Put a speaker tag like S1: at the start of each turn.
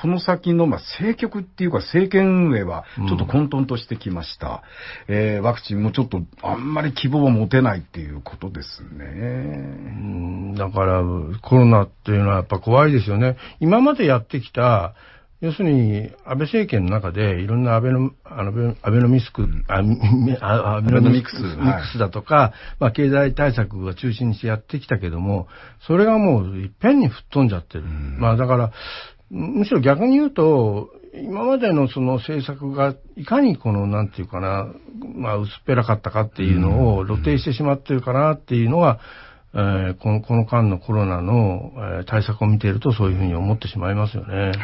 S1: この先の、まあ、政局っていうか政権運営は、ちょっと混沌としてきました。うん、えー、ワクチンもちょっと、あんまり希望を持てないっていうこと
S2: ですね。うん、だから、コロナっていうのはやっぱ怖いですよね。今までやってきた、要するに、安倍政権の中で、いろんなアベノアベアミスク、アベノミクスミクスだとか、はい、まあ、経済対策が中心にしてやってきたけども、それがもういっぺんに吹っ飛んじゃってる。まあ、だから、むしろ逆に言うと、今までのその政策がいかにこの、なんていうかな、まあ、薄っぺらかったかっていうのを露呈してしまってるかなっていうのは、えー、このこの間のコロナの、えー、対策を見ているとそういうふうに思
S3: ってしまいますよね。はい